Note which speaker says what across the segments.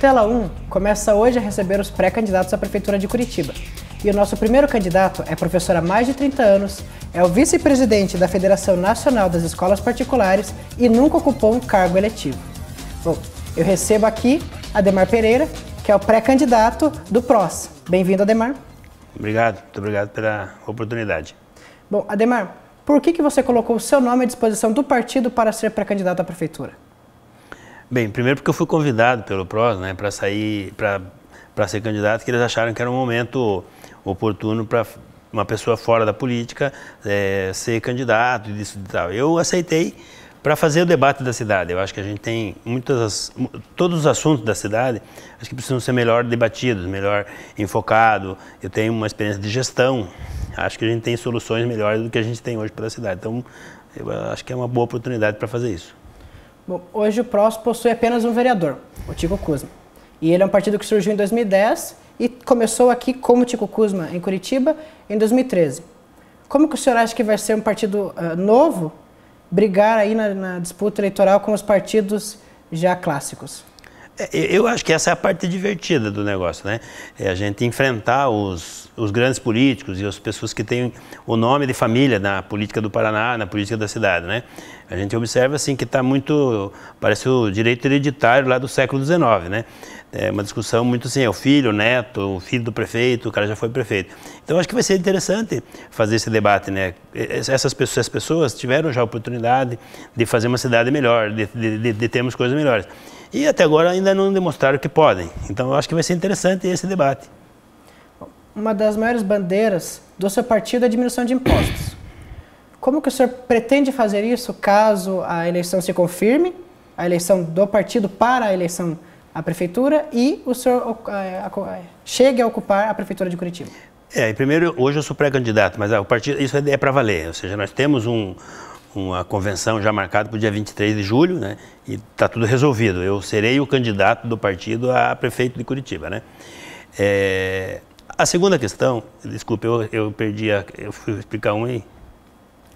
Speaker 1: Tela 1 começa hoje a receber os pré-candidatos à Prefeitura de Curitiba. E o nosso primeiro candidato é professor há mais de 30 anos, é o vice-presidente da Federação Nacional das Escolas Particulares e nunca ocupou um cargo eletivo. Bom, eu recebo aqui Ademar Pereira, que é o pré-candidato do PROS. Bem-vindo, Ademar.
Speaker 2: Obrigado, muito obrigado pela oportunidade.
Speaker 1: Bom, Ademar, por que, que você colocou o seu nome à disposição do partido para ser pré-candidato à prefeitura?
Speaker 2: Bem, primeiro porque eu fui convidado pelo PROS né, para sair, para ser candidato, que eles acharam que era um momento oportuno para uma pessoa fora da política é, ser candidato e disso e tal. Eu aceitei para fazer o debate da cidade. Eu acho que a gente tem muitas todos os assuntos da cidade, acho que precisam ser melhor debatidos, melhor enfocado. Eu tenho uma experiência de gestão. Acho que a gente tem soluções melhores do que a gente tem hoje para a cidade. Então, eu acho que é uma boa oportunidade para fazer isso.
Speaker 1: Bom, hoje o PROS possui apenas um vereador, o Tico Kuzma. E ele é um partido que surgiu em 2010 e começou aqui como Tico Kuzma, em Curitiba, em 2013. Como que o senhor acha que vai ser um partido uh, novo brigar aí na, na disputa eleitoral com os partidos já clássicos?
Speaker 2: É, eu acho que essa é a parte divertida do negócio, né? É a gente enfrentar os, os grandes políticos e as pessoas que têm o nome de família na política do Paraná, na política da cidade, né? A gente observa, assim, que está muito... Parece o direito hereditário lá do século XIX, né? É uma discussão muito assim, é o filho, o neto, o filho do prefeito, o cara já foi prefeito. Então, acho que vai ser interessante fazer esse debate, né? Essas pessoas, essas pessoas tiveram já a oportunidade de fazer uma cidade melhor, de, de, de termos coisas melhores. E até agora ainda não demonstraram que podem. Então eu acho que vai ser interessante esse debate.
Speaker 1: Uma das maiores bandeiras do seu partido é a diminuição de impostos. Como que o senhor pretende fazer isso caso a eleição se confirme, a eleição do partido para a eleição à prefeitura e o senhor é, é, chegue a ocupar a prefeitura de Curitiba?
Speaker 2: É, primeiro, hoje eu sou pré-candidato, mas ah, o partido, isso é, é para valer. Ou seja, nós temos um, uma convenção já marcada para o dia 23 de julho, né? E está tudo resolvido. Eu serei o candidato do partido a prefeito de Curitiba, né? É, a segunda questão, desculpe, eu, eu perdi, a, eu fui explicar um aí.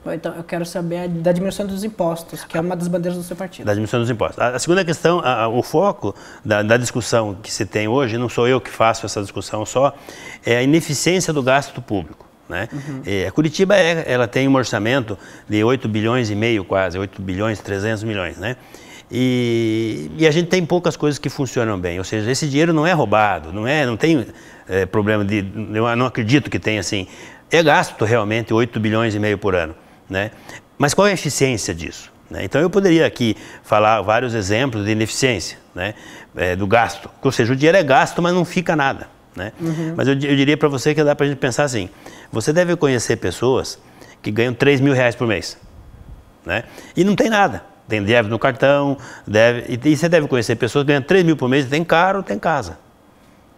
Speaker 1: Então, eu quero saber da diminuição dos impostos, que é uma das bandeiras do seu partido. Da
Speaker 2: diminuição dos impostos. A, a segunda questão, a, o foco da, da, discussão que se tem hoje, não sou eu que faço essa discussão só, é a ineficiência do gasto público. Né? Uhum. Curitiba é, ela tem um orçamento de 8 bilhões e meio quase, 8 bilhões e 300 milhões. Né? E, e, a gente tem poucas coisas que funcionam bem, ou seja, esse dinheiro não é roubado, não, é, não tem é, problema de... Eu não acredito que tenha assim. É gasto realmente 8 bilhões e meio por ano. Né? Mas qual é a eficiência disso? Né? Então eu poderia aqui falar vários exemplos de ineficiência né? É, do gasto, ou seja, o dinheiro é gasto, mas não fica nada. Né? Uhum. Mas eu, eu diria para você que dá para a gente pensar assim: você deve conhecer pessoas que ganham 3 mil reais por mês. Né? E não tem nada. Tem débito no cartão, deve, e, e, você deve conhecer pessoas que ganham 3 mil por mês, tem carro, tem casa.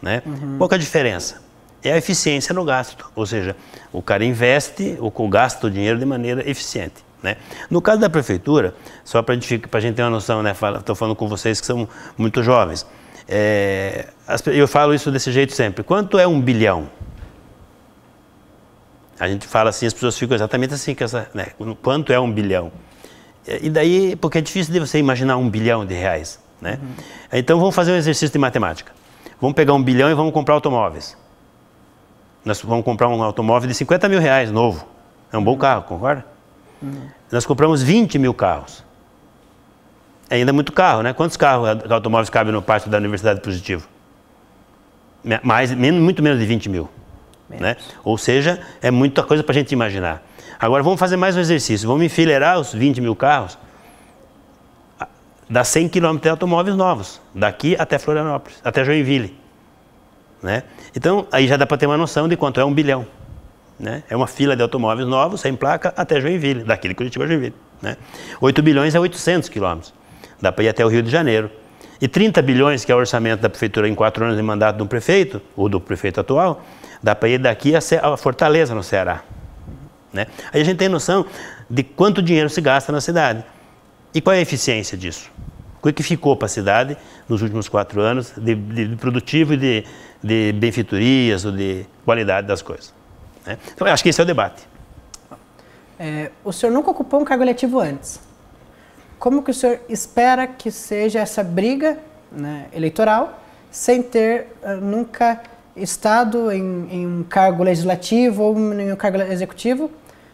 Speaker 2: Né? Uhum. Qual é a diferença? É a eficiência no gasto, ou seja, o cara investe, ou gasta o dinheiro de maneira eficiente. Né? No caso da prefeitura, só para a gente, gente ter uma noção, estou né? falando com vocês que são muito jovens, é, eu falo isso desse jeito sempre. Quanto é um bilhão? A gente fala assim, as pessoas ficam exatamente assim, com essa, né? quanto é um bilhão? É, e daí, porque é difícil de você imaginar um bilhão de reais. Né? Uhum. Então vamos fazer um exercício de matemática. Vamos pegar um bilhão e vamos comprar automóveis. Nós vamos comprar um automóvel de 50 mil reais novo. É um bom uhum. carro, concorda? Uhum. Nós compramos 20 mil carros ainda é muito carro, né? Quantos carros automóveis cabem no parque da Universidade Positivo? Mais, muito menos de 20 mil. Né? Ou seja, é muita coisa para a gente imaginar. Agora vamos fazer mais um exercício. Vamos enfileirar os 20 mil carros. Dá 100 quilômetros de automóveis novos, daqui até Florianópolis, até Joinville. Né? Então, aí já dá para ter uma noção de quanto é um bilhão. Né? É uma fila de automóveis novos, sem placa, até Joinville, daqui de Curitiba a Joinville. Né? 8 bilhões é 800 quilômetros dá para ir até o Rio de Janeiro. E 30 bilhões, que é o orçamento da prefeitura em quatro anos de mandato de um prefeito, ou do prefeito atual, dá para ir daqui a Fortaleza, no Ceará. Né? Aí a gente tem noção de quanto dinheiro se gasta na cidade. E qual é a eficiência disso? O que ficou para a cidade nos últimos quatro anos de, de produtivo e de, de benfeitorias ou de qualidade das coisas? Né? Então, acho que esse é o debate.
Speaker 1: É, o senhor nunca ocupou um cargo eletivo antes? Como que o senhor espera que seja essa briga né, eleitoral sem ter uh, nunca estado em, em, um cargo legislativo ou em um cargo executivo,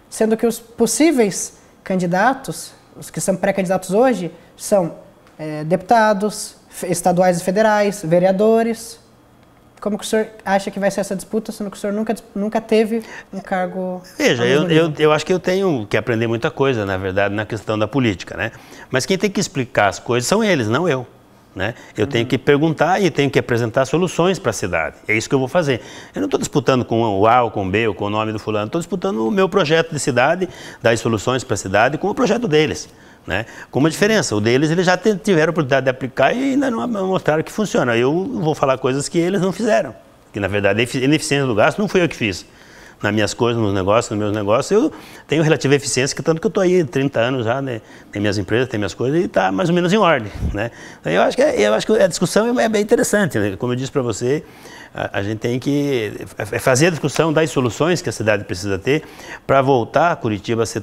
Speaker 1: sendo que os possíveis candidatos, os que são pré-candidatos hoje, são é, deputados estaduais e federais, vereadores, como que o senhor acha que vai ser essa disputa, sendo que o senhor nunca, nunca teve um cargo... Veja, eu,
Speaker 2: eu, eu, acho que eu tenho que aprender muita coisa, na verdade, na questão da política, né? Mas quem tem que explicar as coisas são eles, não eu. Né? Eu tenho que perguntar e tenho que apresentar soluções para a cidade. É isso que eu vou fazer. Eu não estou disputando com o A ou com o B ou com o nome do fulano. Estou disputando o meu projeto de cidade, das soluções para a cidade com o projeto deles. Né? Com uma diferença, o deles eles já tiveram a oportunidade de aplicar e ainda não mostraram que funciona. Eu vou falar coisas que eles não fizeram, que na verdade a ineficiência do gasto não fui eu que fiz. Nas minhas coisas, nos negócios, nos meus negócios, eu tenho relativa eficiência, que tanto que eu estou aí 30 anos já, né? tem minhas empresas, tem minhas coisas e está mais ou menos em ordem. Né? Então, eu, acho que, é, eu acho que a discussão é, é bem interessante, né? como eu disse para você, a, gente tem que é, é fazer a discussão das soluções que a cidade precisa ter para voltar a Curitiba a se,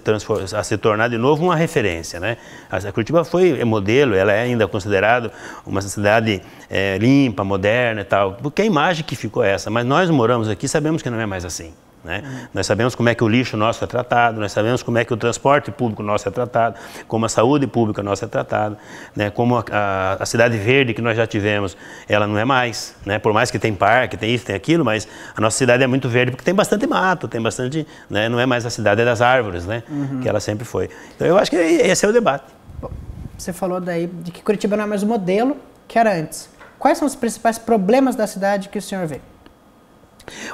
Speaker 2: a se tornar de novo uma referência. Né? A, Curitiba foi é modelo, ela é ainda considerada uma cidade é, limpa, moderna e tal, porque a imagem que ficou essa, mas nós moramos aqui sabemos que não é mais assim. Né? Nós sabemos como é que o lixo nosso é tratado, nós sabemos como é que o transporte público nosso é tratado, como a saúde pública nossa é tratada, né? como a, a, a, cidade verde que nós já tivemos, ela não é mais. Né? Por mais que tem parque, tem isso, tem aquilo, mas a nossa cidade é muito verde porque tem bastante mato, tem bastante. Né? Não é mais a cidade das árvores, né? Uhum. que ela sempre foi. Então eu acho que
Speaker 1: esse é o debate. Bom, você falou daí de que Curitiba não é mais o modelo que era antes. Quais são os principais problemas da cidade que o senhor vê?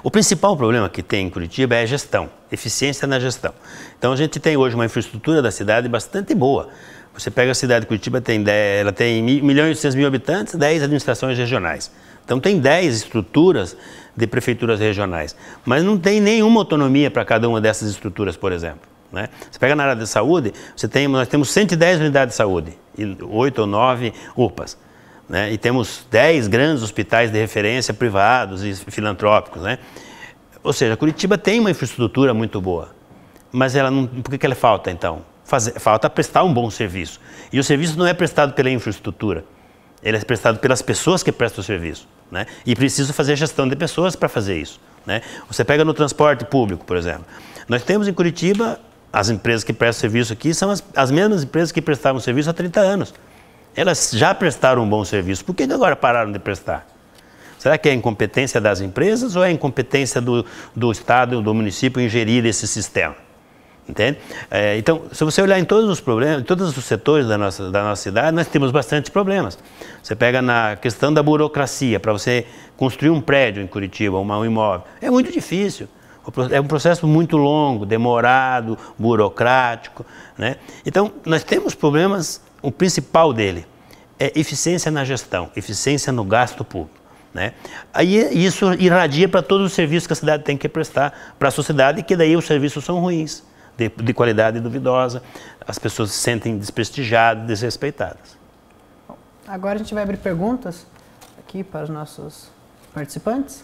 Speaker 2: O principal problema que tem em Curitiba é a gestão, eficiência na gestão. Então a gente tem hoje uma infraestrutura da cidade bastante boa. Você pega a cidade de Curitiba, tem 10, ela tem 1 milhão e 800 mil habitantes, 10 administrações regionais. Então tem 10 estruturas de prefeituras regionais, mas não tem nenhuma autonomia para cada uma dessas estruturas, por exemplo. Né? Você pega na área de saúde, você tem, nós temos 110 unidades de saúde, 8 ou 9 UPAs né? e temos 10 grandes hospitais de referência privados e filantrópicos. Né? Ou seja, Curitiba tem uma infraestrutura muito boa, mas ela não, por que, que ela falta então? falta prestar um bom serviço. E o serviço não é prestado pela infraestrutura, ele é prestado pelas pessoas que prestam o serviço. Né? E preciso fazer gestão de pessoas para fazer isso. Né? Você pega no transporte público, por exemplo. Nós temos em Curitiba, as empresas que prestam serviço aqui são as, as mesmas empresas que prestavam serviço há 30 anos. Elas já prestaram um bom serviço, por que agora pararam de prestar? Será que é incompetência das empresas ou é incompetência do, do Estado, do município em gerir esse sistema? Entende? É, então, se você olhar em todos os problemas, em todos os setores da nossa, da nossa cidade, nós temos bastante problemas. Você pega na questão da burocracia, para você construir um prédio em Curitiba, um imóvel, é muito difícil. É um processo muito longo, demorado, burocrático. Né? Então, nós temos problemas o principal dele é eficiência na gestão, eficiência no gasto público. Né? Aí isso irradia para todos os serviços que a cidade tem que prestar para a sociedade, que daí os serviços são ruins, de, de qualidade duvidosa, as pessoas se sentem desprestigiadas, desrespeitadas.
Speaker 1: Bom, agora a gente vai abrir perguntas aqui para os nossos participantes.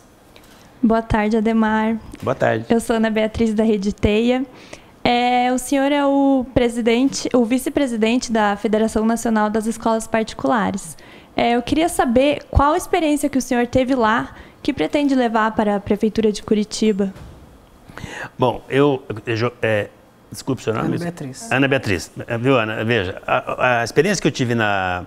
Speaker 1: Boa tarde, Ademar. Boa tarde. Eu sou Ana Beatriz da Rede Teia. É, o senhor é o presidente, o vice-presidente da Federação Nacional das Escolas Particulares. É, eu queria saber qual a experiência que o senhor teve lá que pretende levar para a Prefeitura de Curitiba.
Speaker 2: Bom, eu. eu é, desculpe, seu nome? É Ana Beatriz. Ana Beatriz. É, viu, Ana? Veja, a, a experiência que eu tive na,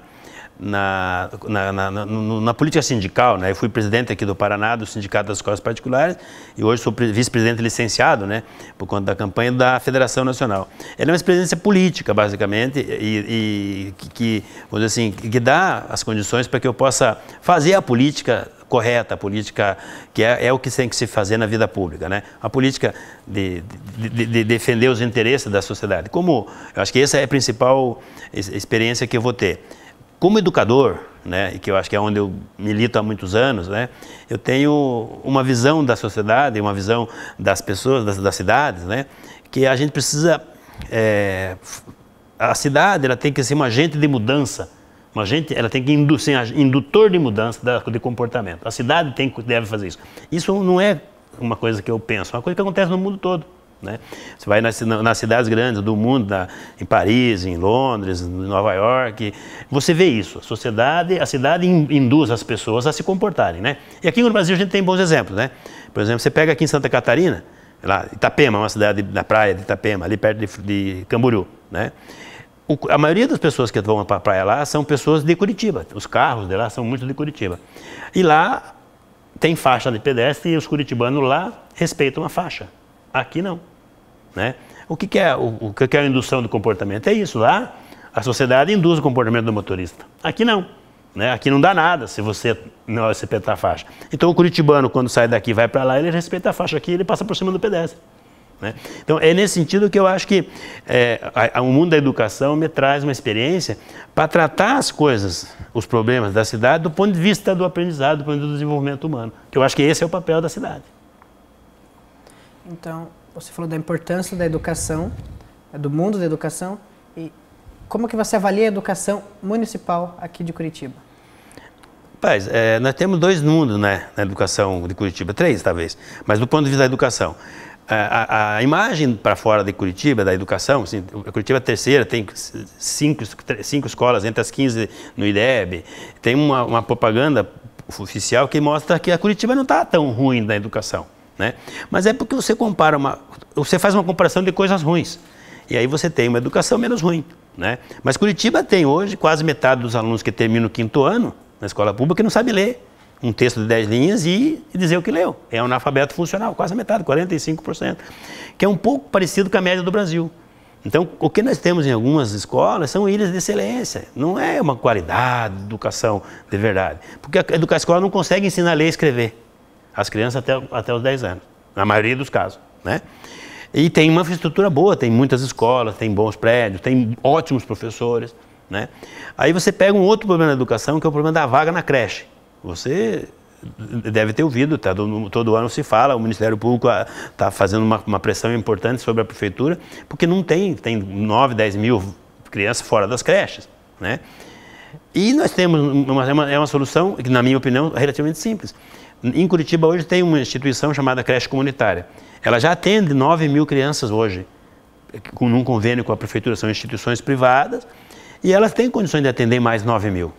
Speaker 2: na, na, na, na, política sindical, né? Eu fui presidente aqui do Paraná, do Sindicato das Escolas Particulares, e hoje sou vice-presidente licenciado, né? Por conta da campanha da Federação Nacional. Ela é uma experiência política, basicamente, e, e que, vamos dizer assim, que dá as condições para que eu possa fazer a política correta, a política que é, é, o que tem que se fazer na vida pública, né? A política de, de, de, de defender os interesses da sociedade. Como, eu acho que essa é a principal experiência que eu vou ter. Como educador, né, e que eu acho que é onde eu milito há muitos anos, né, eu tenho uma visão da sociedade, uma visão das pessoas, das, das cidades, né, que a gente precisa... É, a cidade ela tem que ser um agente de mudança, uma agente, ela tem que induzir, indutor de mudança de comportamento. A cidade tem, deve fazer isso. Isso não é uma coisa que eu penso, é uma coisa que acontece no mundo todo. Né? Você vai nas, nas cidades grandes do mundo, na, em Paris, em Londres, em Nova York, você vê isso. A sociedade, a cidade induz as pessoas a se comportarem. Né? E aqui no Brasil a gente tem bons exemplos. Né? Por exemplo, você pega aqui em Santa Catarina, lá, Itapema, uma cidade na praia de Itapema, ali perto de, de Camboriú. Né? O, a maioria das pessoas que vão para a praia lá são pessoas de Curitiba. Os carros de lá são muito de Curitiba. E lá tem faixa de pedestre e os curitibanos lá respeitam a faixa. Aqui não. Né? O, que, que é, o, o, que é a indução do comportamento? É isso, lá ah, a sociedade induz o comportamento do motorista. Aqui não. Né? Aqui não dá nada se você não respeita a faixa. Então o curitibano, quando sai daqui e vai para lá, ele respeita a faixa aqui ele passa por cima do pedestre. Né? Então é nesse sentido que eu acho que é, a, a, o mundo da educação me traz uma experiência para tratar as coisas, os problemas da cidade, do ponto de vista do aprendizado, do ponto de vista do desenvolvimento humano. Que eu acho que esse é o papel da cidade.
Speaker 1: Então, você falou da importância da educação, é, do mundo da educação. E como que você avalia a educação municipal aqui de Curitiba?
Speaker 2: Paz, é, nós temos dois mundos né, na educação de Curitiba, três talvez, mas do ponto de vista da educação. É, a, a, imagem para fora de Curitiba, da educação, assim, Curitiba é terceira, tem cinco, cinco escolas, entre as 15 no IDEB, tem uma, uma propaganda oficial que mostra que a Curitiba não está tão ruim na educação. Né? Mas é porque você compara uma, você faz uma comparação de coisas ruins. E aí você tem uma educação menos ruim. Né? Mas Curitiba tem hoje quase metade dos alunos que terminam o quinto ano na escola pública que não sabe ler um texto de 10 linhas e, e, dizer o que leu. É um analfabeto funcional, quase metade, 45%, que é um pouco parecido com a média do Brasil. Então, o que nós temos em algumas escolas são ilhas de excelência, não é uma qualidade de educação de verdade. Porque a, educação, a escola não consegue ensinar a ler e escrever. As crianças até, até os 10 anos, na maioria dos casos, né? E tem uma infraestrutura boa, tem muitas escolas, tem bons prédios, tem ótimos professores, né? Aí você pega um outro problema da educação, que é o problema da vaga na creche. Você deve ter ouvido, tá? todo, todo ano se fala, o Ministério Público está ah, fazendo uma, uma, pressão importante sobre a prefeitura, porque não tem, tem 9, 10 mil crianças fora das creches, né? E nós temos uma, é uma solução que, na minha opinião, é relativamente simples. Em Curitiba hoje tem uma instituição chamada creche comunitária. Ela já atende 9 mil crianças hoje, com um convênio com a prefeitura, são instituições privadas, e elas têm condições de atender mais 9 mil.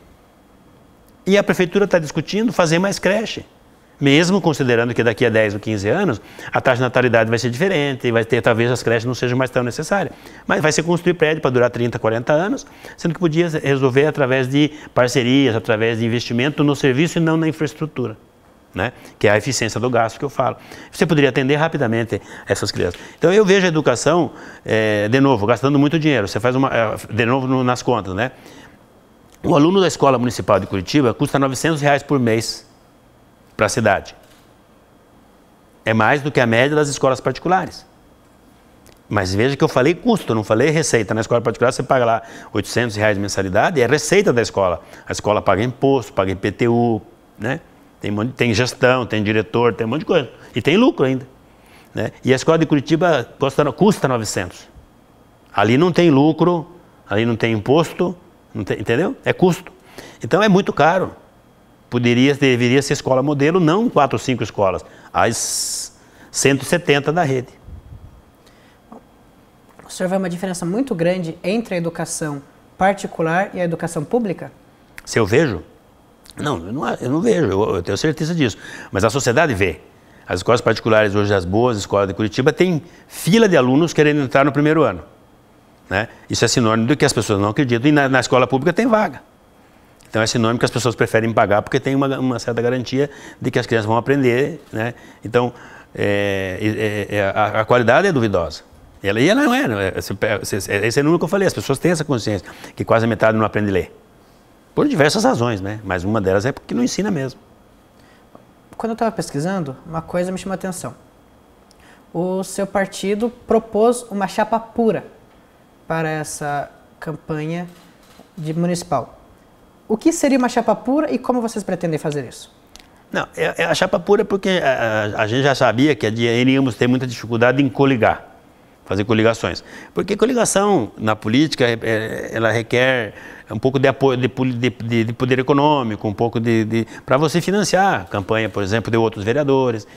Speaker 2: E a prefeitura está discutindo fazer mais creche. Mesmo considerando que daqui a 10 ou 15 anos a taxa de natalidade vai ser diferente, vai ter, talvez as creches não sejam mais tão necessárias. Mas vai ser construir prédio para durar 30, 40 anos, sendo que podia resolver através de parcerias, através de investimento no serviço e não na infraestrutura né? que é a eficiência do gasto que eu falo. Você poderia atender rapidamente essas crianças. Então eu vejo a educação, é, de novo, gastando muito dinheiro. Você faz uma, eh, de novo no, nas contas, né? O aluno da escola municipal de Curitiba custa 900 reais por mês para a cidade. É mais do que a média das escolas particulares. Mas veja que eu falei custo, não falei receita. Na escola particular você paga lá 800 reais de mensalidade, é receita da escola. A escola paga imposto, paga IPTU, né? Tem, tem gestão, tem diretor, tem um monte de coisa. E tem lucro ainda. Né? E a escola de Curitiba custa, custa 900. Ali não tem lucro, ali não tem imposto, não tem, entendeu? É custo. Então é muito caro. Poderia, deveria ser escola modelo, não quatro ou cinco escolas, as 170 da rede.
Speaker 1: O senhor vê uma diferença muito grande entre a educação particular e a educação pública?
Speaker 2: Se eu vejo? Não, eu não, eu não vejo, eu, eu tenho certeza disso. Mas a sociedade vê. As escolas particulares hoje, as boas escolas de Curitiba, têm fila de alunos querendo entrar no primeiro ano. Né? Isso é sinônimo do que as pessoas não acreditam. E na, na, escola pública tem vaga. Então é sinônimo que as pessoas preferem pagar porque tem uma, uma certa garantia de que as crianças vão aprender. Né? Então é, é, é, a, a, qualidade é duvidosa. Ela, e ela não é, é, é, é. Esse é o número que eu falei. As pessoas têm essa consciência que quase metade não aprende a ler. Por diversas razões, né? Mas uma delas é porque não ensina
Speaker 1: mesmo. Quando eu estava pesquisando, uma coisa me chamou a atenção. O seu partido propôs uma chapa pura para essa campanha de municipal. O que seria uma chapa pura e como vocês pretendem fazer isso?
Speaker 2: Não, é, é a chapa pura porque a, é, a, é, a gente já sabia que iríamos ter muita dificuldade em coligar fazer coligações. Porque coligação na política, é, é, ela requer um pouco de apoio, de, de, de poder econômico, um pouco de, de para você financiar campanha, por exemplo, de outros vereadores.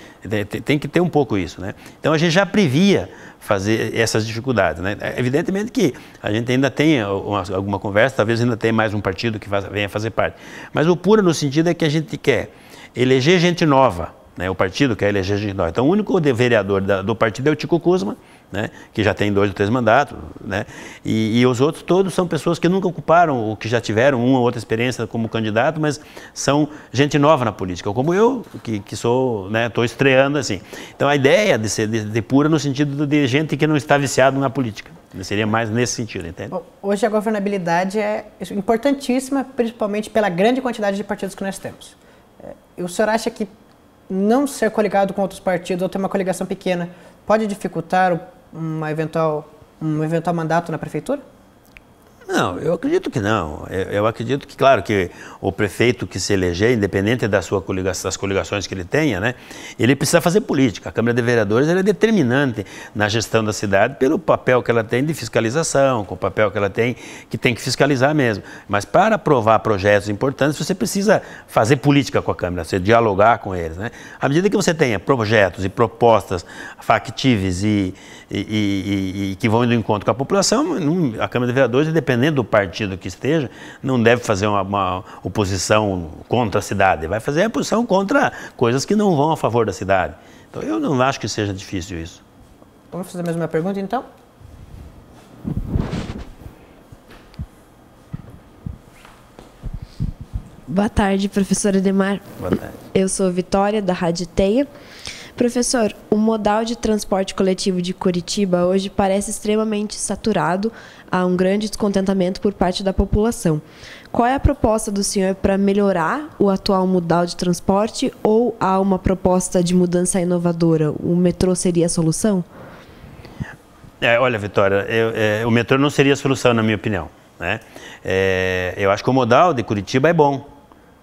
Speaker 2: Tem, que ter um pouco isso, né? Então a gente já previa fazer essas dificuldades, né? É evidentemente que a gente ainda tem uma, alguma conversa, talvez ainda tenha mais um partido que venha fazer parte. Mas o puro no sentido é que a gente quer eleger gente nova, né? O partido quer eleger gente nova. Então o único vereador da, do partido é o Tico Kuzma, né, que já tem dois ou três mandatos, né, e, e, os outros todos são pessoas que nunca ocuparam ou que já tiveram uma ou outra experiência como candidato, mas são gente nova na política, como eu, que, que sou, estou né, estreando assim. Então a ideia de ser de, de pura no sentido de gente que não está viciado na política. Né, seria mais nesse sentido, entende?
Speaker 1: hoje a governabilidade é importantíssima, principalmente pela grande quantidade de partidos que nós temos. É, o senhor acha que não ser coligado com outros partidos ou ter uma coligação pequena pode dificultar o uma eventual, um eventual mandato na prefeitura?
Speaker 2: Não, eu acredito que não. Eu, eu, acredito que, claro, que o prefeito que se eleger, independente da sua coliga das coligações que ele tenha, né, ele precisa fazer política. A Câmara de Vereadores é determinante na gestão da cidade pelo papel que ela tem de fiscalização, com o papel que ela tem que tem que fiscalizar mesmo. Mas para aprovar projetos importantes, você precisa fazer política com a Câmara, você dialogar com eles. Né? À medida que você tenha projetos e propostas factíveis e e, e, e, que vão indo em encontro com a população, a Câmara de Vereadores, dependendo do partido que esteja, não deve fazer uma, uma, oposição contra a cidade, vai fazer a oposição contra coisas que não vão a favor da cidade. Então eu não acho que seja difícil
Speaker 1: isso. Vamos fazer a mesma pergunta então? Boa tarde, professora Demar. Boa tarde. Eu sou Vitória, da Rádio Teia. Professor, o modal de transporte coletivo de Curitiba hoje parece extremamente saturado, há um grande descontentamento por parte da população. Qual é a proposta do senhor para melhorar o atual modal de transporte ou há uma proposta de mudança inovadora? O metrô seria a solução?
Speaker 2: É, olha, Vitória, eu, é, o metrô não seria a solução, na minha opinião. Né? É, eu acho que o modal de Curitiba é bom.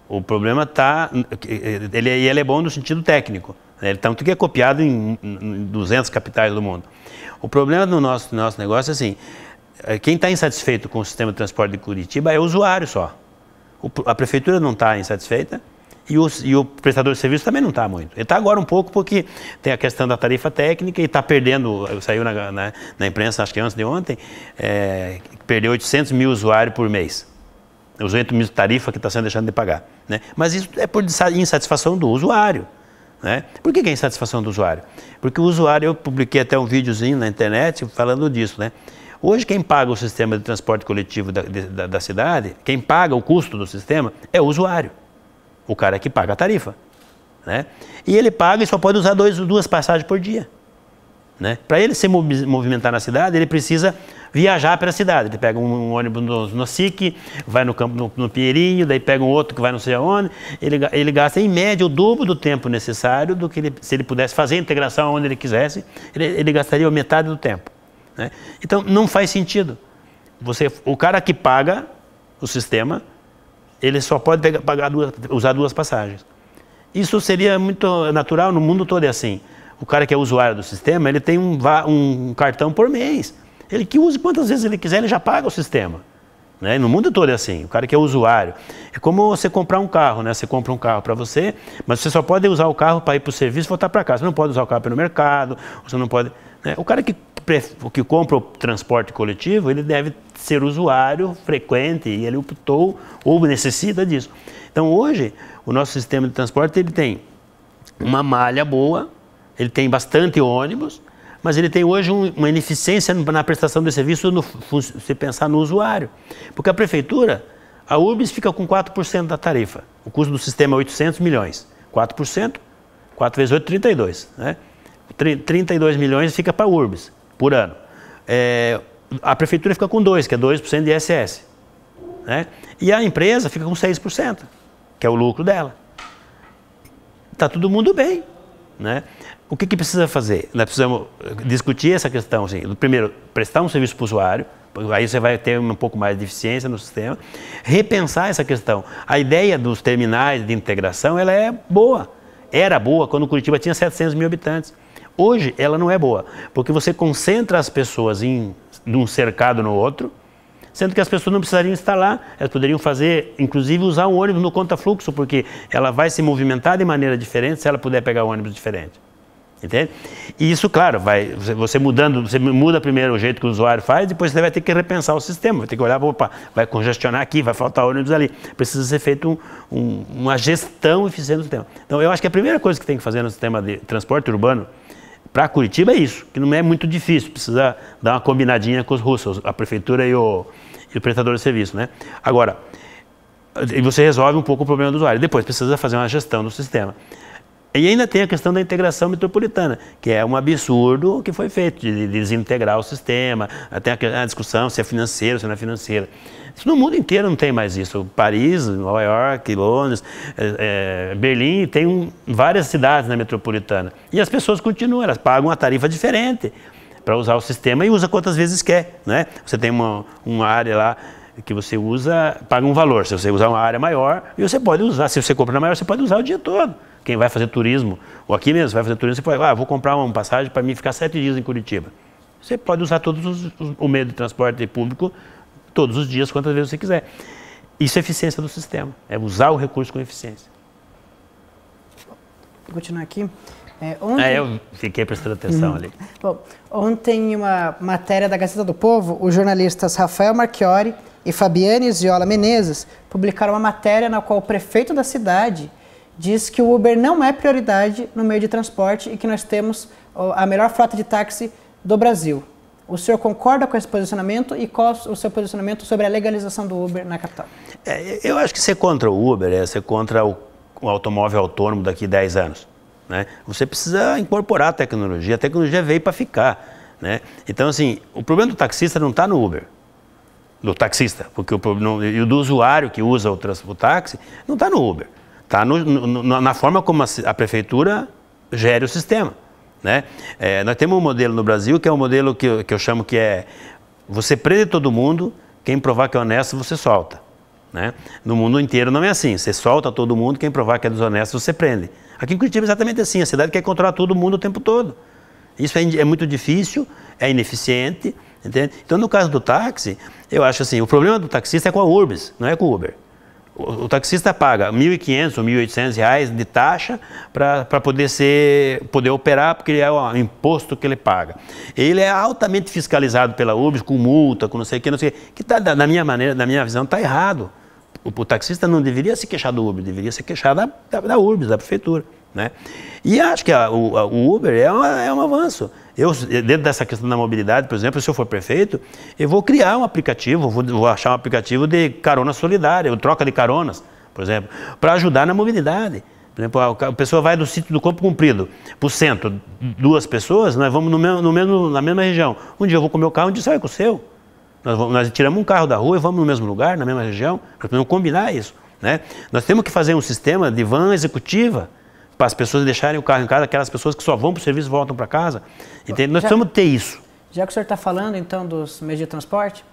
Speaker 2: O problema está. É, é, ele, é, ele é bom no sentido técnico. Né? Tanto que é copiado em, 200 capitais do mundo. O problema do nosso, nosso negócio é assim, é, quem está insatisfeito com o sistema de transporte de Curitiba é o usuário só. O, a prefeitura não está insatisfeita e o, e o, prestador de serviço também não está muito. Ele está agora um pouco porque tem a questão da tarifa técnica e está perdendo, saiu na, na, na, imprensa, acho que antes de ontem, é, perdeu 800 mil usuários por mês. Os 8 mil tarifa que está sendo deixando de pagar. Né? Mas isso é por insatisfação do usuário. Né? Por que, que é insatisfação do usuário? Porque o usuário, eu publiquei até um videozinho na internet falando disso, né? Hoje quem paga o sistema de transporte coletivo da, da, da cidade, quem paga o custo do sistema é o usuário, o cara que paga a tarifa. Né? E ele paga e só pode usar dois, duas passagens por dia. Né? Para ele se movimentar na cidade, ele precisa viajar pela cidade. Ele pega um, um ônibus no, no SIC, vai no campo no, no Pinheirinho, daí pega um outro que vai não sei aonde. Ele, ele gasta, em média, o dobro do tempo necessário do que ele, se ele pudesse fazer a integração onde ele quisesse, ele, ele gastaria metade do tempo. Né? Então, não faz sentido. Você, o cara que paga o sistema, ele só pode pegar, pagar duas, usar duas passagens. Isso seria muito natural, no mundo todo é assim. O cara que é usuário do sistema, ele tem um, um cartão por mês. Ele que use quantas vezes ele quiser, ele já paga o sistema. Né? No mundo todo é assim, o cara que é usuário. É como você comprar um carro, né? Você compra um carro para você, mas você só pode usar o carro para ir para o serviço e voltar para casa. Você não pode usar o carro para ir no mercado, você não pode... Né? O cara que, que compra o transporte coletivo, ele deve ser usuário frequente e ele optou ou necessita disso. Então hoje, o nosso sistema de transporte, ele tem uma malha boa, ele tem bastante ônibus, mas ele tem hoje um, uma ineficiência na prestação do serviço no, se pensar no usuário. Porque a prefeitura, a URBS fica com 4% da tarifa. O custo do sistema é 800 milhões. 4%, 4 vezes 8, 32. Né? 32 milhões fica para a URBS por ano. É, a prefeitura fica com 2, que é 2% de ISS. Né? E a empresa fica com 6%, que é o lucro dela. Está todo mundo bem. Né? O que, que precisa fazer? Nós precisamos eh, discutir essa questão. Assim, primeiro, prestar um serviço para o usuário, aí você vai ter um pouco mais de eficiência no sistema. Repensar essa questão. A ideia dos terminais de integração ela é boa. Era boa quando Curitiba tinha 700 mil habitantes. Hoje ela não é boa, porque você concentra as pessoas em, de um cercado no outro, sendo que as pessoas não precisariam estar lá, elas poderiam fazer, inclusive usar um ônibus no conta-fluxo, porque ela vai se movimentar de maneira diferente se ela puder pegar um ônibus diferente. Entende? E isso, claro, vai você mudando, você muda primeiro o jeito que o usuário faz, depois você vai ter que repensar o sistema, vai ter que olhar, opa, vai congestionar aqui, vai faltar ônibus ali. Precisa ser feita um, um, uma gestão eficiente do sistema. Então, eu acho que a primeira coisa que tem que fazer no sistema de transporte urbano, para Curitiba é isso, que não é muito difícil, precisa dar uma combinadinha com os russos, a prefeitura e o, e o prestador de serviço. Né? Agora, e você resolve um pouco o problema do usuário. Depois precisa fazer uma gestão do sistema. E ainda tem a questão da integração metropolitana, que é um absurdo o que foi feito, de desintegrar o sistema, até a discussão se é financeiro, se não é financeiro. no mundo inteiro não tem mais isso. Paris, Nova York, Londres, é, Berlim, tem um, várias cidades na metropolitana. E as pessoas continuam, elas pagam uma tarifa diferente para usar o sistema e usa quantas vezes quer. Né? Você tem uma, uma área lá que você usa, paga um valor. Se você usar uma área maior, e você pode usar, se você compra na maior, você pode usar o dia todo quem vai fazer turismo, ou aqui mesmo, vai fazer turismo, você fala, ah, vou comprar uma passagem para mim ficar sete dias em Curitiba. Você pode usar todos os, os, o meio de transporte público todos os dias, quantas vezes você quiser. Isso é eficiência do sistema, é usar o recurso com eficiência.
Speaker 1: Vou continuar aqui. É, ah, ontem... é, eu
Speaker 2: fiquei prestando atenção uhum. ali.
Speaker 1: Bom, ontem, uma matéria da Gazeta do Povo, os jornalistas Rafael Marchiori e Fabiane Ziola Menezes publicaram uma matéria na qual o prefeito da cidade diz que o Uber não é prioridade no meio de transporte e que nós temos a melhor frota de táxi do Brasil. O senhor concorda com esse posicionamento e qual o seu posicionamento sobre a legalização do Uber na capital? É, eu acho
Speaker 2: que ser contra o Uber é ser contra o, o automóvel autônomo daqui a 10 anos. Né? Você precisa incorporar a tecnologia, a tecnologia veio para ficar. Né? Então, assim, o problema do taxista não está no Uber, do taxista, porque o problema, e do usuário que usa o, o táxi não está no Uber está no, no, na forma como a, a prefeitura gere o sistema. Né? É, nós temos um modelo no Brasil que é um modelo que, eu, que eu chamo que é você prende todo mundo, quem provar que é honesto você solta. Né? No mundo inteiro não é assim, você solta todo mundo, quem provar que é desonesto você prende. Aqui em Curitiba é exatamente assim, a cidade quer controlar todo mundo o tempo todo. Isso é, é muito difícil, é ineficiente, entende? Então no caso do táxi, eu acho assim, o problema do taxista é com a Urbis, não é com o Uber. O, taxista paga R$ 1.500 ou R$ 1.800 de taxa para poder, ser, poder operar, porque é o imposto que ele paga. Ele é altamente fiscalizado pela UBS com multa, com não sei o que, não sei o que, que tá, na minha maneira, na minha visão, está errado. O, o, taxista não deveria se queixar do UBS, deveria se queixar da, da, da UBS, da prefeitura. Né? E acho que a, o, a, o, Uber é, uma, é um avanço. Eu, dentro dessa questão da mobilidade, por exemplo, se eu for prefeito, eu vou criar um aplicativo, vou, vou achar um aplicativo de carona solidária, ou troca de caronas, por exemplo, para ajudar na mobilidade. Por exemplo, a pessoa vai do sítio do Campo Comprido para o centro, duas pessoas, nós vamos no mesmo, no mesmo, na mesma região. Um dia eu vou com o meu carro, um dia você vai é com o seu. Nós, vamos, nós tiramos um carro da rua e vamos no mesmo lugar, na mesma região. para precisamos combinar isso. Né? Nós temos que fazer um sistema de van executiva para as pessoas deixarem o carro em casa, aquelas pessoas que só vão para o serviço e voltam para casa. Entende? Nós já, precisamos ter isso.
Speaker 1: Já que o senhor está falando, então, dos meios de transporte,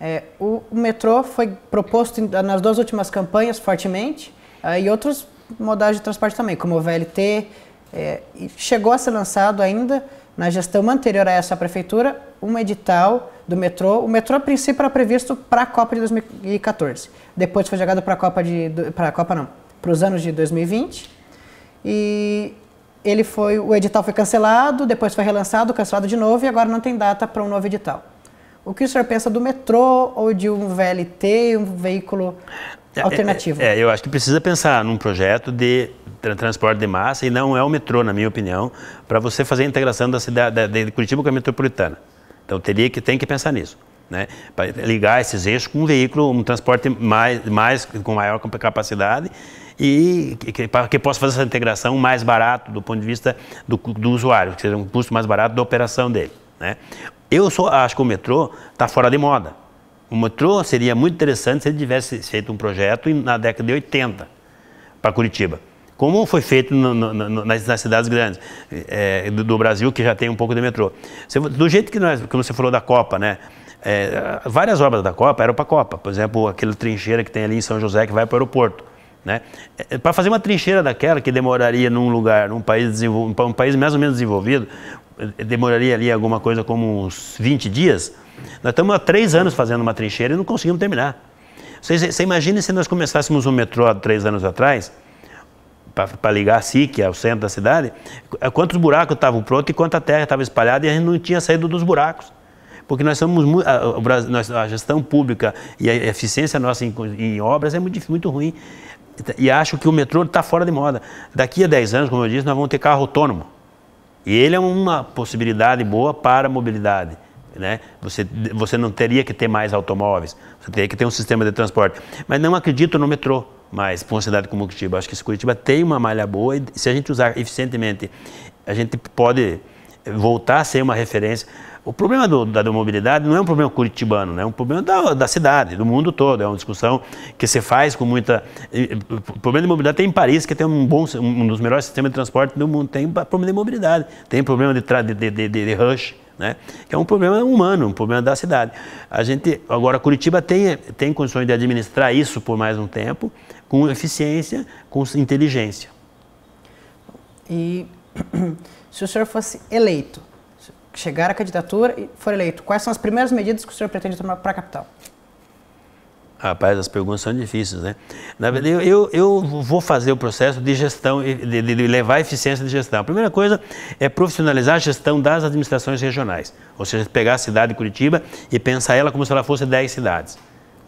Speaker 1: é, o, o, metrô foi proposto nas duas últimas campanhas fortemente é, e outros modais de transporte também, como o VLT. É, chegou a ser lançado ainda, na gestão anterior a essa prefeitura, um edital do metrô. O metrô, a princípio, era previsto para a Copa de 2014. Depois foi jogado para a Copa de... para a Copa não, para os anos de 2020 e ele foi, o edital foi cancelado, depois foi relançado, cancelado de novo e agora não tem data para um novo edital. O que o senhor pensa do metrô ou de um VLT, um veículo alternativo?
Speaker 2: É, é, é eu acho que precisa pensar num projeto de transporte de massa e não é o metrô, na minha opinião, para você fazer a integração da cidade da, de Curitiba com a metropolitana. Então teria que tem que pensar nisso. Né, para ligar esses eixos com um veículo, um transporte mais, mais com maior capacidade e que, que possa fazer essa integração mais barato do ponto de vista do, do usuário, que seja um custo mais barato da operação dele. Né? Eu sou, acho que o metrô está fora de moda. O metrô seria muito interessante se ele tivesse feito um projeto na década de 80 para Curitiba. Como foi feito no, no, nas, nas, cidades grandes é, do, do, Brasil, que já tem um pouco de metrô. Você, do jeito que nós, como você falou da Copa, né? É, várias obras da Copa eram para a Copa. Por exemplo, aquela trincheira que tem ali em São José que vai para o aeroporto né? É, para fazer uma trincheira daquela que demoraria num lugar, num país, um país mais ou menos desenvolvido, é, demoraria ali alguma coisa como uns 20 dias, nós estamos há três anos fazendo uma trincheira e não conseguimos terminar. Você, imagina se nós começássemos um metrô há três anos atrás, para ligar a SIC ao centro da cidade, é, quantos buracos estavam prontos e quanta terra estava espalhada e a gente não tinha saído dos buracos porque nós somos a, a, a, gestão pública e a eficiência nossa em, em obras é muito, muito ruim e acho que o metrô está fora de moda. Daqui a 10 anos, como eu disse, nós vamos ter carro autônomo. E ele é uma possibilidade boa para a mobilidade. Né? Você, você não teria que ter mais automóveis, você teria que ter um sistema de transporte. Mas não acredito no metrô mais para uma cidade como Curitiba. Acho que Curitiba tem uma malha boa e se a gente usar eficientemente, a gente pode voltar a ser uma referência. O problema do, da, mobilidade não é um problema curitibano, né? é um problema da, da, cidade, do mundo todo. É uma discussão que se faz com muita. O problema de mobilidade tem em Paris, que tem um, bom, um dos melhores sistemas de transporte do mundo. Tem problema de mobilidade, tem problema de, de, de, de rush, né? que é um problema humano, um problema da cidade. A gente, agora, Curitiba tem, tem condições de administrar isso por mais um tempo, com eficiência, com inteligência.
Speaker 1: E se o senhor fosse eleito, chegar à candidatura e for eleito, quais são as primeiras medidas que o senhor pretende tomar para a capital?
Speaker 2: Rapaz, as perguntas são difíceis, né? Na verdade, eu, eu vou fazer o processo de gestão, de, de levar a eficiência de gestão. A primeira coisa é profissionalizar a gestão das administrações regionais. Ou seja, pegar a cidade de Curitiba e pensar ela como se ela fosse 10 cidades.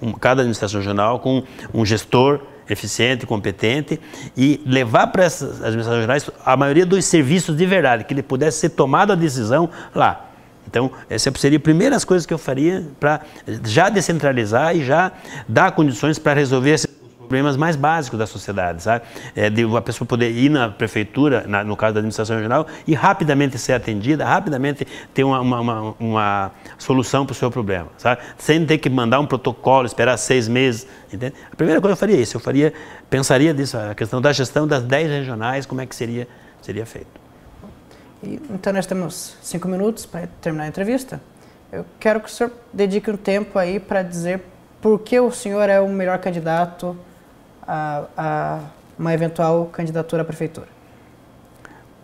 Speaker 2: Um, cada administração regional com um gestor, eficiente, competente e levar para essas administrações gerais a maioria dos serviços de verdade, que ele pudesse ser tomada a decisão lá. Então, essa seria a primeira coisa que eu faria para já descentralizar e já dar condições para resolver esse problemas mais básicos da sociedade, sabe? É de uma pessoa poder ir na prefeitura, na, no caso da administração regional, e rapidamente ser atendida, rapidamente ter uma, uma, uma, uma solução para o seu problema, sabe? Sem ter que mandar um protocolo, esperar seis meses, entende? A primeira coisa que eu faria é isso, eu faria, pensaria disso, a questão da gestão das dez regionais, como é que seria, seria feito.
Speaker 1: então nós temos cinco minutos para terminar a entrevista. Eu quero que o senhor dedique um tempo aí para dizer por que o senhor é o melhor candidato a, a uma eventual candidatura à prefeitura?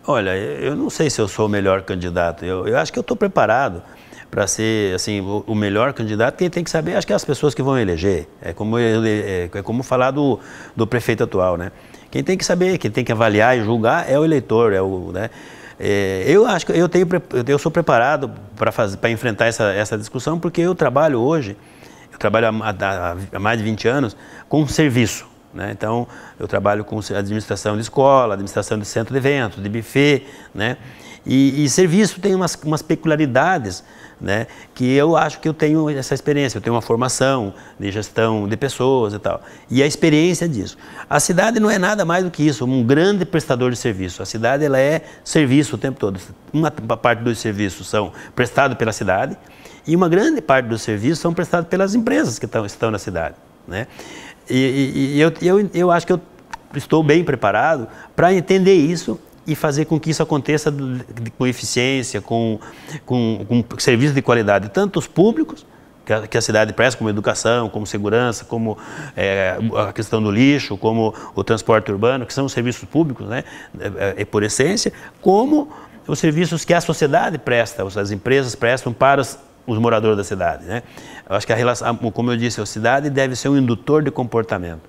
Speaker 2: Olha, eu não sei se eu sou o melhor candidato. Eu, eu acho que eu estou preparado para ser assim o, melhor candidato. Quem tem que saber, acho que é as pessoas que vão eleger. É como, ele, é, é como falar do, do prefeito atual, né? Quem tem que saber, quem tem que avaliar e julgar é o eleitor, é o, né? É, eu acho que eu, tenho, eu sou preparado para enfrentar essa, essa discussão, porque eu trabalho hoje, eu trabalho há, há, há mais de 20 anos, com um serviço né? Então, eu trabalho com administração de escola, administração de centro de eventos, de buffet, né? E, e serviço tem umas, umas peculiaridades, né? Que eu acho que eu tenho essa experiência, eu tenho uma formação de gestão de pessoas e tal. E a experiência é disso. A cidade não é nada mais do que isso, um grande prestador de serviço. A cidade, ela é serviço o tempo todo. Uma parte dos serviços são prestados pela cidade e uma grande parte dos serviços são prestados pelas empresas que estão, estão na cidade, né? E, e, e eu, eu, eu acho que eu estou bem preparado para entender isso e fazer com que isso aconteça com eficiência, com, com, com serviços de qualidade, tanto os públicos, que a, que a cidade presta, como educação, como segurança, como é, a questão do lixo, como o transporte urbano, que são serviços públicos, né, é, é, é por essência, como os serviços que a sociedade presta, as empresas prestam para os os moradores da cidade. Né? Eu acho que a relação, como eu disse, a cidade deve ser um indutor de comportamento.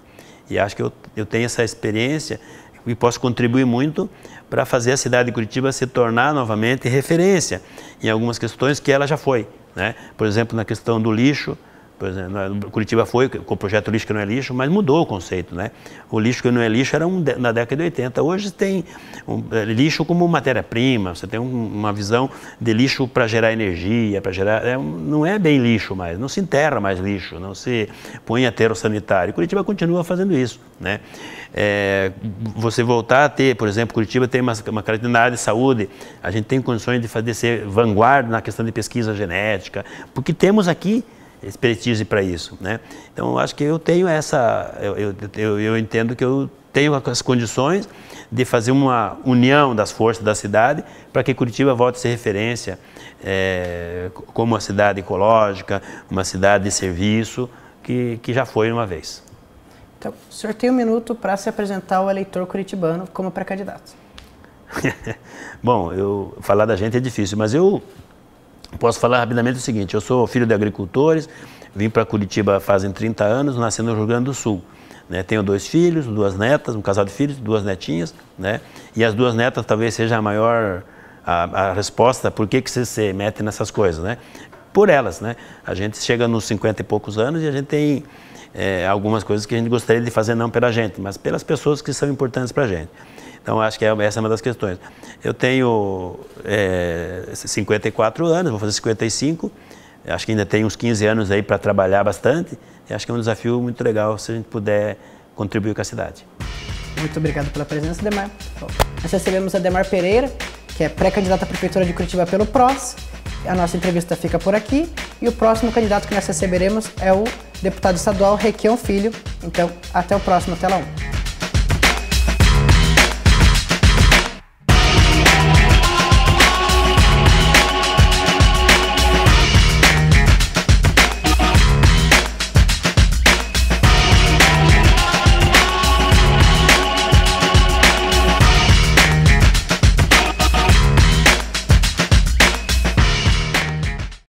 Speaker 2: E acho que eu, eu tenho essa experiência e posso contribuir muito para fazer a cidade de Curitiba se tornar novamente referência em algumas questões que ela já foi. Né? Por exemplo, na questão do lixo, por exemplo, é, Curitiba foi com o projeto Lixo que não é lixo, mas mudou o conceito, né? O lixo que não é lixo era um na década de 80. Hoje tem um, é, lixo como matéria-prima, você tem um, uma visão de lixo para gerar energia, para gerar. É, não é bem lixo mais, não se enterra mais lixo, não se põe aterro sanitário. Curitiba continua fazendo isso, né? É, você voltar a ter, por exemplo, Curitiba tem uma, uma característica na área de saúde, a gente tem condições de fazer ser vanguarda na questão de pesquisa genética, porque temos aqui expertise para isso. Né? Então, acho que eu tenho essa, eu, eu, eu entendo que eu tenho as condições de fazer uma união das forças da cidade para que Curitiba volte a ser referência é, como uma cidade ecológica, uma cidade de serviço, que, que já foi uma vez.
Speaker 1: Então, o senhor tem um minuto para se apresentar ao eleitor curitibano como pré-candidato.
Speaker 2: Bom, eu falar da gente é difícil, mas eu Posso falar rapidamente o seguinte: eu sou filho de agricultores, vim para Curitiba fazem 30 anos, nasci no Rio Grande do Sul. Né? Tenho dois filhos, duas netas, um casal de filhos, duas netinhas, né? e as duas netas talvez seja a maior a, a resposta por que, que você se mete nessas coisas. Né? Por elas, né? a gente chega nos 50 e poucos anos e a gente tem é, algumas coisas que a gente gostaria de fazer, não pela gente, mas pelas pessoas que são importantes para a gente. Então, acho que é, essa é uma das questões. Eu tenho é, 54 anos, vou fazer 55, acho que ainda tenho uns 15 anos aí para trabalhar bastante, e acho que é um desafio muito legal se a gente puder contribuir com a cidade.
Speaker 1: Muito obrigado pela presença, Demar. Nós recebemos a Demar Pereira, que é pré-candidata à Prefeitura de Curitiba pelo PROS. A nossa entrevista fica por aqui e o próximo candidato que nós receberemos é o deputado estadual Requião Filho. Então, até o próximo Tela 1.